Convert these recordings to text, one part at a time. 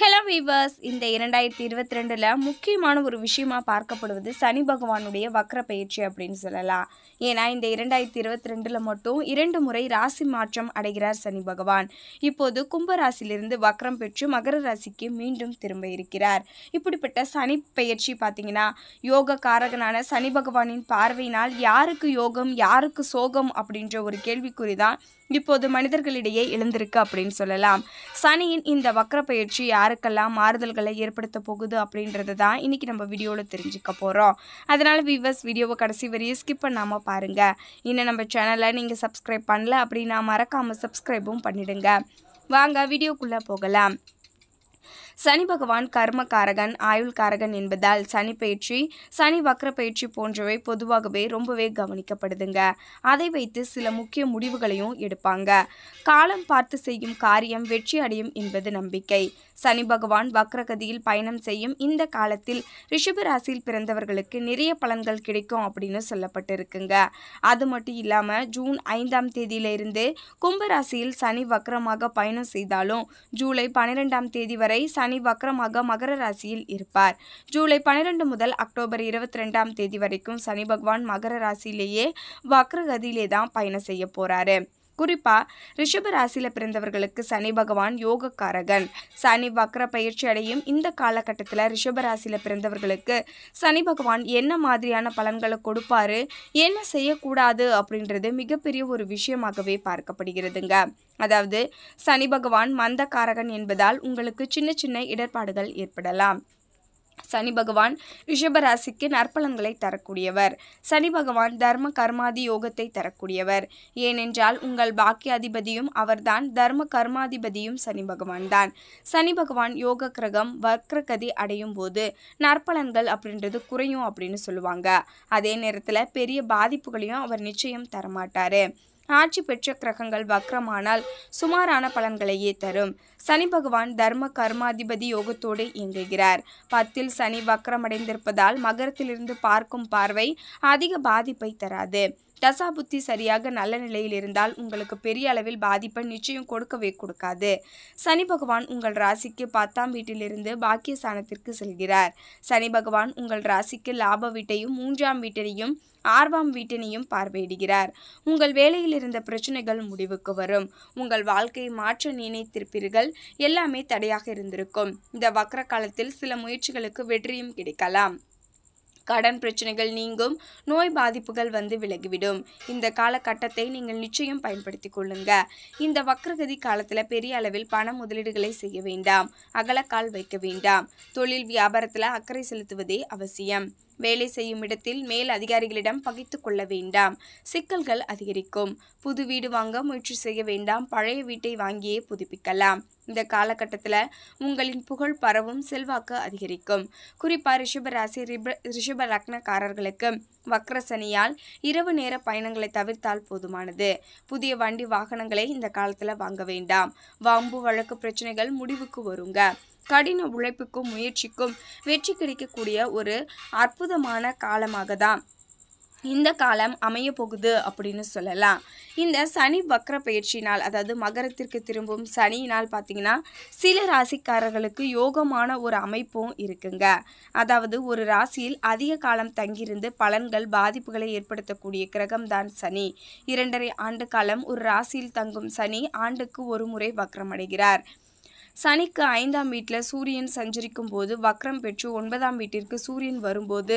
hello viewers இந்த இரண்டாயிரத்தி இருபத்தி ரெண்டில் முக்கியமான ஒரு விஷயமாக பார்க்கப்படுவது சனி பகவானுடைய வக்ர பயிற்சி அப்படின்னு சொல்லலாம் ஏன்னா இந்த இரண்டாயிரத்தி இருபத்தி ரெண்டில் மட்டும் இரண்டு முறை ராசி மாற்றம் அடைகிறார் சனி பகவான் இப்போது கும்பராசிலிருந்து வக்ரம் பெற்று மகர ராசிக்கு மீண்டும் திரும்ப இருக்கிறார் இப்படிப்பட்ட சனி பயிற்சி பார்த்தீங்கன்னா யோக காரகனான சனி பகவானின் பார்வையினால் யாருக்கு யோகம் யாருக்கு சோகம் அப்படின்ற ஒரு கேள்விக்குறி தான் இப்போது மனிதர்களிடையே எழுந்திருக்கு அப்படின்னு சொல்லலாம் சனியின் இந்த வக்கர பயிற்சி யாருக்கெல்லாம் மாறுதல்களை ஏற்படுத்த போகுது அப்படின்றது தான் இன்னைக்கு நம்ம வீடியோவில் தெரிஞ்சுக்க போகிறோம் அதனால் வீவர்ஸ் வீடியோவை கடைசி வரையும் ஸ்கிப் பண்ணாமல் பாருங்கள் இன்னும் நம்ம சேனலை நீங்கள் சப்ஸ்கிரைப் பண்ணல அப்படின்னா மறக்காமல் சப்ஸ்கிரைபும் பண்ணிடுங்க வாங்க வீடியோக்குள்ளே போகலாம் சனி பகவான் கர்ம காரகன் ஆயுள் காரகன் என்பதால் சனி பயிற்சி சனி வக்ர பயிற்சி போன்றவை பொதுவாகவே ரொம்பவே கவனிக்கப்படுதுங்க அதை வைத்து சில முக்கிய முடிவுகளையும் எடுப்பாங்க காலம் பார்த்து செய்யும் காரியம் வெற்றி அடையும் என்பது நம்பிக்கை சனி பகவான் வக்ரகதியில் பயணம் செய்யும் இந்த காலத்தில் ரிஷபராசியில் பிறந்தவர்களுக்கு நிறைய பலன்கள் கிடைக்கும் அப்படின்னு சொல்லப்பட்டிருக்குங்க அது மட்டும் இல்லாமல் ஜூன் ஐந்தாம் தேதியிலிருந்து கும்பராசியில் சனி வக்ரமாக பயணம் செய்தாலும் ஜூலை பன்னிரெண்டாம் தேதி வரை சனி சனி வக்கரமாக மகர ராசியில் இருப்பார் ஜூலை பனிரெண்டு முதல் அக்டோபர் இருபத்தி ரெண்டாம் தேதி வரைக்கும் சனி பகவான் மகர ராசியிலேயே வக்ரகதியிலே தான் பயணம் செய்ய போறாரு குறிப்பாக ரிஷப ராசியில் பிறந்தவர்களுக்கு சனி பகவான் யோகக்காரகன் சனி வக்ர பயிற்சி அடையும் இந்த காலகட்டத்தில் ரிஷப ராசியில் பிறந்தவர்களுக்கு சனி பகவான் என்ன மாதிரியான பலன்களை கொடுப்பாரு என்ன செய்யக்கூடாது அப்படின்றது மிகப்பெரிய ஒரு விஷயமாகவே பார்க்கப்படுகிறதுங்க அதாவது சனி பகவான் மந்தக்காரகன் என்பதால் உங்களுக்கு சின்ன சின்ன இடர்பாடுகள் ஏற்படலாம் சனி பகவான் ரிஷபராசிக்கு நற்பலன்களை தரக்கூடியவர் சனி பகவான் தர்ம கர்மாதி யோகத்தை தரக்கூடியவர் ஏனென்றால் உங்கள் பாக்கியாதிபதியும் அவர்தான் தர்ம கர்மாதிபதியும் சனி பகவான் தான் சனி பகவான் யோக கிரகம் வக்ரகதி அடையும் போது நற்பலன்கள் அப்படின்றது குறையும் அப்படின்னு சொல்லுவாங்க அதே நேரத்தில் பெரிய பாதிப்புகளையும் அவர் நிச்சயம் தரமாட்டார் ஆட்சி பெற்ற கிரகங்கள் வக்ரமானால் சுமாரான பலன்களையே தரும் சனி பகவான் தர்ம கர்மாதிபதி யோகத்தோடு இயங்குகிறார் பத்தில் சனி வக்ரமடைந்திருப்பதால் மகரத்திலிருந்து பார்க்கும் பார்வை அதிக பாதிப்பை தராது தசா புத்தி சரியாக நல்ல நிலையில் இருந்தால் உங்களுக்கு பெரிய அளவில் பாதிப்பை நிச்சயம் கொடுக்கவே கொடுக்காது சனி பகவான் உங்கள் ராசிக்கு பத்தாம் வீட்டிலிருந்து பாக்கிய ஸ்தானத்திற்கு செல்கிறார் சனி பகவான் உங்கள் ராசிக்கு லாப வீட்டையும் மூன்றாம் வீட்டினையும் ஆர்வாம் வீட்டினையும் பார்வையிடுகிறார் உங்கள் வேலையில் இருந்த பிரச்சனைகள் முடிவுக்கு வரும் உங்கள் வாழ்க்கையை மாற்ற நினைத்திருப்பீர்கள் எல்லாமே தடையாக இருந்திருக்கும் இந்த வக்ர காலத்தில் சில முயற்சிகளுக்கு வெற்றியும் கிடைக்கலாம் கடன் பிரச்சனைகள் நீங்கும் நோய் பாதிப்புகள் வந்து விலகிவிடும் இந்த காலகட்டத்தை நீங்கள் நிச்சயம் பயன்படுத்தி கொள்ளுங்க இந்த வக்ரகதி காலத்தில் பெரிய அளவில் பண முதலீடுகளை செய்ய வேண்டாம் அகலக்கால் வைக்க வேண்டாம் தொழில் வியாபாரத்தில் அக்கறை செலுத்துவதே அவசியம் வேலை செய்யும் இடத்தில் மேல் அதிகாரிகளிடம் பகித்து கொள்ள வேண்டாம் சிக்கல்கள் அதிகரிக்கும் புது வீடு வாங்க முயற்சி செய்ய வேண்டாம் பழைய வீட்டை வாங்கியே புதுப்பிக்கலாம் இந்த காலகட்டத்தில் உங்களின் புகழ் பரவும் செல்வாக்கு அதிகரிக்கும் குறிப்பாக ரிஷபராசி ரிப ரிஷப ரக்னக்காரர்களுக்கு வக்ரசனியால் இரவு நேர பயணங்களை தவிர்த்தால் போதுமானது புதிய வண்டி வாகனங்களை இந்த காலத்தில் வாங்க வேண்டாம் வாம்பு வழக்கு பிரச்சனைகள் முடிவுக்கு வருங்க கடின உழைப்புக்கும் முயற்சிக்கும் வெற்றி கிடைக்கக்கூடிய ஒரு அற்புதமான காலமாக தான் இந்த காலம் அமைய போகுது அப்படின்னு சொல்லலாம் இந்த சனி வக்ர பயிற்சினால் அதாவது மகரத்திற்கு திரும்பும் சனியினால் பார்த்தீங்கன்னா சில ராசிக்காரர்களுக்கு யோகமான ஒரு அமைப்பும் இருக்குங்க அதாவது ஒரு ராசியில் அதிக காலம் தங்கியிருந்து பலன்கள் பாதிப்புகளை ஏற்படுத்தக்கூடிய கிரகம் தான் சனி இரண்டரை ஆண்டு காலம் ஒரு ராசியில் தங்கும் சனி ஆண்டுக்கு ஒரு முறை வக்ரமடைகிறார் சனிக்கு ஐந்தாம் வீட்டில் சூரியன் சஞ்சரிக்கும் போது வக்ரம் பெற்று ஒன்பதாம் வீட்டிற்கு சூரியன் வரும்போது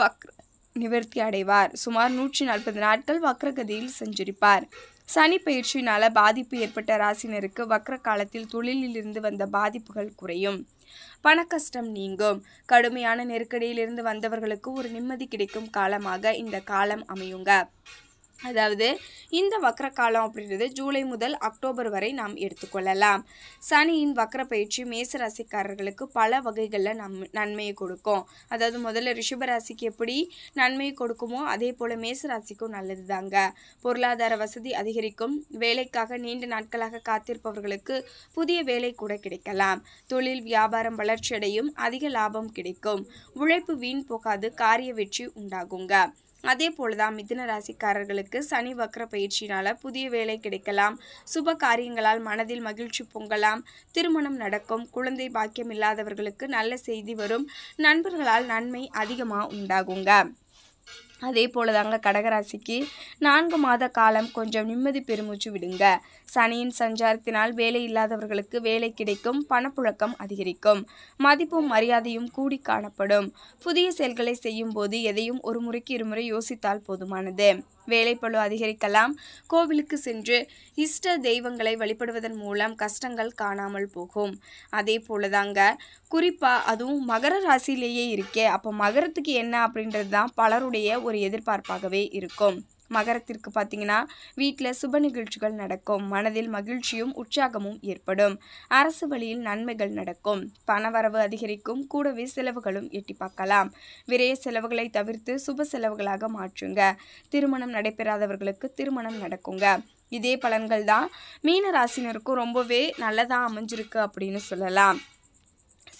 வக்ர நிவர்த்தி அடைவார் சுமார் நூற்றி நாற்பது நாட்கள் வக்ரகதியில் சஞ்சரிப்பார் சனி பயிற்சியினால பாதிப்பு ஏற்பட்ட ராசினருக்கு வக்ர காலத்தில் தொழிலிலிருந்து வந்த பாதிப்புகள் குறையும் பணக்கஷ்டம் நீங்கும் கடுமையான நெருக்கடியிலிருந்து வந்தவர்களுக்கு ஒரு நிம்மதி கிடைக்கும் காலமாக இந்த காலம் அமையுங்க அதாவது இந்த வக்ர காலம் அப்படின்றது ஜூலை முதல் அக்டோபர் வரை நாம் எடுத்துக்கொள்ளலாம் சனியின் வக்ர பயிற்சி மேசராசிக்காரர்களுக்கு ராசிக்காரர்களுக்கு பல வகைகளில் நம் நன்மையை கொடுக்கும் அதாவது முதல்ல ரிஷபராசிக்கு எப்படி நன்மையை கொடுக்குமோ அதே போல் மேச ராசிக்கும் நல்லது தாங்க பொருளாதார வசதி அதிகரிக்கும் வேலைக்காக நீண்ட நாட்களாக காத்திருப்பவர்களுக்கு புதிய வேலை கூட கிடைக்கலாம் தொழில் வியாபாரம் வளர்ச்சியடையும் அதிக லாபம் கிடைக்கும் உழைப்பு வீண் போகாது காரிய வெற்றி உண்டாகுங்க அதே போலதான் தான் மிதுன ராசிக்காரர்களுக்கு சனி வக்ர பயிற்சியினால் புதிய வேலை கிடைக்கலாம் சுப காரியங்களால் மனதில் மகிழ்ச்சி பொங்கலாம் திருமணம் நடக்கும் குழந்தை பாக்கியம் இல்லாதவர்களுக்கு நல்ல செய்தி வரும் நண்பர்களால் நன்மை அதிகமாக உண்டாகுங்க அதே போல தாங்க கடகராசிக்கு நான்கு மாத காலம் கொஞ்சம் நிம்மதி பெருமூச்சு விடுங்க சனியின் சஞ்சாரத்தினால் வேலை இல்லாதவர்களுக்கு வேலை கிடைக்கும் பணப்புழக்கம் அதிகரிக்கும் மதிப்பும் மரியாதையும் கூடி காணப்படும் புதிய செயல்களை செய்யும் போது எதையும் ஒரு முறைக்கு இருமுறை யோசித்தால் போதுமானது வேலைப்பழு அதிகரிக்கலாம் கோவிலுக்கு சென்று இஷ்ட தெய்வங்களை வழிபடுவதன் மூலம் கஷ்டங்கள் காணாமல் போகும் அதே போல தாங்க குறிப்பாக அதுவும் மகர ராசியிலேயே இருக்கே அப்போ மகரத்துக்கு என்ன அப்படின்றது தான் பலருடைய ஒரு எதிர்பார்ப்பாகவே இருக்கும் மகரத்திற்கு பார்த்தீங்கன்னா வீட்டில் சுப நிகழ்ச்சிகள் நடக்கும் மனதில் மகிழ்ச்சியும் உற்சாகமும் ஏற்படும் அரசு வழியில் நன்மைகள் நடக்கும் பணவரவு அதிகரிக்கும் கூடவே செலவுகளும் எட்டி பார்க்கலாம் விரைய செலவுகளை தவிர்த்து சுப செலவுகளாக மாற்றுங்க திருமணம் நடைபெறாதவர்களுக்கு திருமணம் நடக்குங்க இதே பலன்கள் தான் மீன ராசினருக்கும் ரொம்பவே நல்லதாக அமைஞ்சிருக்கு அப்படின்னு சொல்லலாம்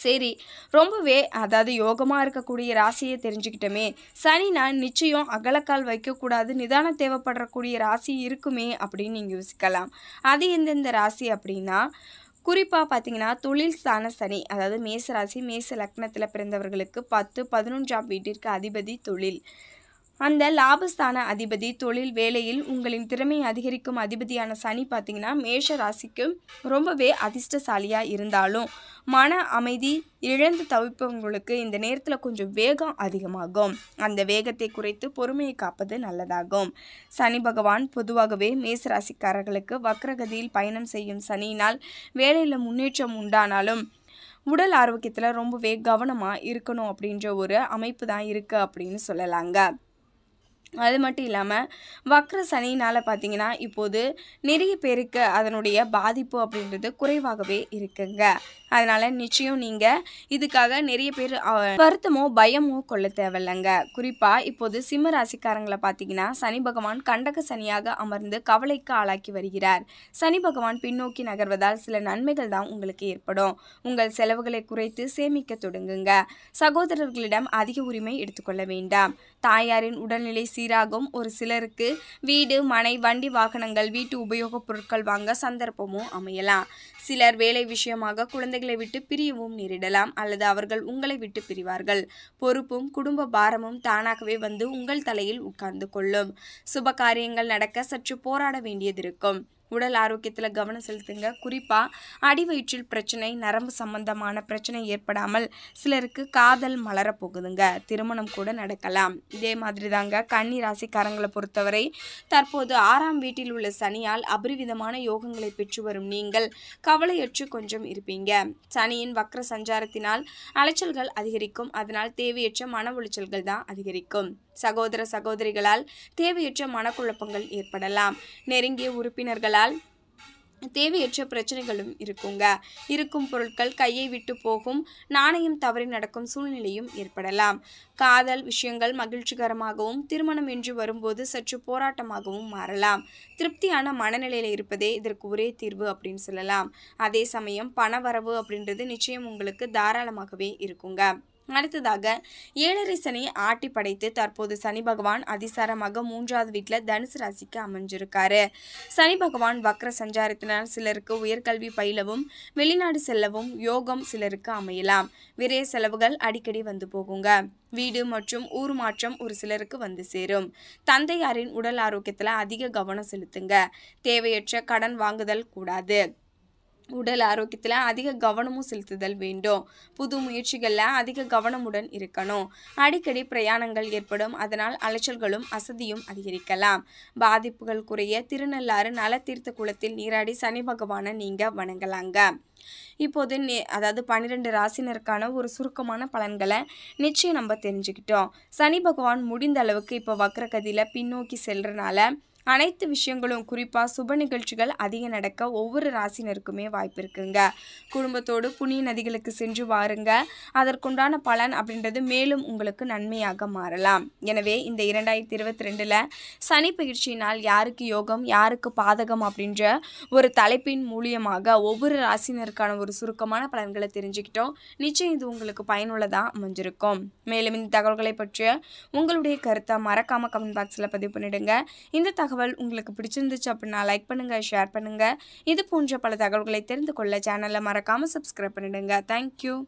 சரி ரொம்பவே அதாவது யோகமாக இருக்கக்கூடிய ராசியை தெரிஞ்சுக்கிட்டோமே சனி நான் நிச்சயம் அகலக்கால் வைக்கக்கூடாது நிதானம் தேவைப்படக்கூடிய ராசி இருக்குமே அப்படின்னு நீங்கள் யோசிக்கலாம் அது எந்தெந்த ராசி அப்படின்னா குறிப்பாக பார்த்தீங்கன்னா தொழில் ஸ்தான சனி அதாவது மேச ராசி மேச லக்னத்தில் பிறந்தவர்களுக்கு பத்து பதினொன்றாம் வீட்டிற்கு அதிபதி தொழில் அந்த லாபஸ்தான அதிபதி தொழில் வேலையில் உங்களின் திறமையை அதிகரிக்கும் அதிபதியான சனி பார்த்திங்கன்னா மேஷ ராசிக்கு ரொம்பவே அதிர்ஷ்டசாலியாக இருந்தாலும் மன அமைதி இழந்து தவிப்பவங்களுக்கு இந்த நேரத்தில் கொஞ்சம் வேகம் அதிகமாகும் அந்த வேகத்தை குறைத்து பொறுமையை காப்பது நல்லதாகும் சனி பகவான் பொதுவாகவே மேசராசிக்காரர்களுக்கு வக்ரகதியில் பயணம் செய்யும் சனியினால் வேலையில் முன்னேற்றம் உண்டானாலும் உடல் ஆரோக்கியத்தில் ரொம்பவே கவனமாக இருக்கணும் அப்படின்ற ஒரு அமைப்பு தான் இருக்குது அப்படின்னு சொல்லலாங்க அது மட்டும் இல்லாமல் வக்ர சனினால் பார்த்தீங்கன்னா இப்போது நிறைய பேருக்கு அதனுடைய பாதிப்பு அப்படின்றது குறைவாகவே இருக்குங்க அதனால் நிச்சயம் நீங்கள் இதுக்காக நிறைய பேர் வருத்தமோ பயமோ கொள்ள தேவையில்லைங்க குறிப்பாக இப்போது சிம்ம ராசிக்காரங்களை பார்த்தீங்கன்னா சனி பகவான் கண்டக சனியாக அமர்ந்து கவலைக்கு ஆளாக்கி வருகிறார் சனி பகவான் பின்னோக்கி நகர்வதால் சில நன்மைகள் தான் உங்களுக்கு ஏற்படும் உங்கள் செலவுகளை குறைத்து சேமிக்க தொடங்குங்க சகோதரர்களிடம் அதிக உரிமை எடுத்துக்கொள்ள வேண்டாம் தாயாரின் உடல்நிலை சீராகும் ஒரு சிலருக்கு வீடு மனை வண்டி வாகனங்கள் வீட்டு உபயோகப் பொருட்கள் வாங்க சந்தர்ப்பமும் அமையலாம் சிலர் வேலை விஷயமாக குழந்தைகளை விட்டு பிரியவும் நேரிடலாம் அல்லது அவர்கள் உங்களை விட்டு பிரிவார்கள் பொறுப்பும் குடும்ப பாரமும் தானாகவே வந்து உங்கள் தலையில் உட்கார்ந்து கொள்ளும் சுப காரியங்கள் நடக்க சற்று போராட வேண்டியதிருக்கும் உடல் ஆரோக்கியத்தில் கவனம் செலுத்துங்க குறிப்பாக அடிவயிற்றில் பிரச்சனை நரம்பு சம்பந்தமான பிரச்சனை ஏற்படாமல் சிலருக்கு காதல் மலரப்போகுதுங்க திருமணம் கூட நடக்கலாம் இதே மாதிரி தாங்க கன்னி ராசிக்காரங்களை பொறுத்தவரை தற்போது ஆறாம் வீட்டில் உள்ள சனியால் அபரிவிதமான யோகங்களை பெற்று வரும் நீங்கள் கவலையற்று கொஞ்சம் இருப்பீங்க சனியின் வக்ர சஞ்சாரத்தினால் அலைச்சல்கள் அதிகரிக்கும் அதனால் தேவையற்ற மன உளைச்சல்கள் தான் அதிகரிக்கும் சகோதர சகோதரிகளால் தேவையற்ற மனக்குழப்பங்கள் ஏற்படலாம் நெருங்கிய உறுப்பினர்களால் தேவையற்ற பிரச்சனைகளும் இருக்குங்க இருக்கும் பொருட்கள் கையை விட்டு போகும் நாணயம் தவறி நடக்கும் சூழ்நிலையும் ஏற்படலாம் காதல் விஷயங்கள் மகிழ்ச்சிகரமாகவும் திருமணம் என்று வரும்போது சற்று போராட்டமாகவும் மாறலாம் திருப்தியான மனநிலையில் இருப்பதே இதற்கு ஒரே தீர்வு அப்படின்னு சொல்லலாம் அதே சமயம் பண வரவு அப்படின்றது நிச்சயம் உங்களுக்கு தாராளமாகவே இருக்குங்க அடுத்ததாக ஏழரை சனி ஆட்டி படைத்து தற்போது சனி பகவான் அதிசாரமாக மூன்றாவது வீட்டில் தனுசு ராசிக்கு அமைஞ்சிருக்காரு சனி பகவான் வக்ர சஞ்சாரத்தினால் சிலருக்கு உயர்கல்வி பயிலவும் வெளிநாடு செல்லவும் யோகம் சிலருக்கு அமையலாம் விரைய செலவுகள் அடிக்கடி வந்து போகுங்க வீடு மற்றும் ஊர் மாற்றம் ஒரு சிலருக்கு வந்து சேரும் தந்தையாரின் உடல் ஆரோக்கியத்தில் அதிக கவனம் செலுத்துங்க தேவையற்ற கடன் வாங்குதல் கூடாது உடல் ஆரோக்கியத்தில் அதிக கவனமும் செலுத்துதல் வேண்டும் புது முயற்சிகளில் அதிக கவனமுடன் இருக்கணும் அடிக்கடி பிரயாணங்கள் ஏற்படும் அதனால் அலைச்சல்களும் அசதியும் அதிகரிக்கலாம் பாதிப்புகள் குறைய திருநள்ளாறு நலத்தீர்த்த குளத்தில் நீராடி சனி பகவானை நீங்கள் வணங்கலாங்க இப்போது அதாவது பன்னிரெண்டு ராசினருக்கான ஒரு சுருக்கமான பலன்களை நிச்சயம் நம்ம தெரிஞ்சுக்கிட்டோம் சனி பகவான் முடிந்த அளவுக்கு இப்போ வக்ரகதியில் பின்னோக்கி செல்றனால அனைத்து விஷயங்களும் குறிப்பாக சுப நிகழ்ச்சிகள் அதிகம் நடக்க ஒவ்வொரு ராசினருக்குமே வாய்ப்பு இருக்குங்க குடும்பத்தோடு புண்ணிய நதிகளுக்கு சென்று வாருங்க அதற்குண்டான பலன் அப்படின்றது மேலும் உங்களுக்கு நன்மையாக மாறலாம் எனவே இந்த இரண்டாயிரத்தி இருபத்தி ரெண்டில் சனி பயிற்சியினால் யாருக்கு யோகம் யாருக்கு பாதகம் அப்படின்ற ஒரு தலைப்பின் மூலியமாக ஒவ்வொரு ராசினருக்கான ஒரு சுருக்கமான பலன்களை தெரிஞ்சுக்கிட்டோம் நிச்சயம் இது உங்களுக்கு பயனுள்ளதாக அமைஞ்சிருக்கும் மேலும் இந்த தகவல்களை பற்றிய உங்களுடைய கருத்தை மறக்காமல் கமெண்ட் பாக்ஸில் பதிவு பண்ணிடுங்க இந்த தகவல் தகவல் உங்களுக்கு பிடிச்சிருந்துச்சு அப்படின்னா லைக் பண்ணுங்கள் ஷேர் பண்ணுங்கள் இது போன்ற பல தகவல்களை தெரிந்து கொள்ள சேனலை மறக்காமல் சப்ஸ்கிரைப் பண்ணிடுங்க தேங்க்யூ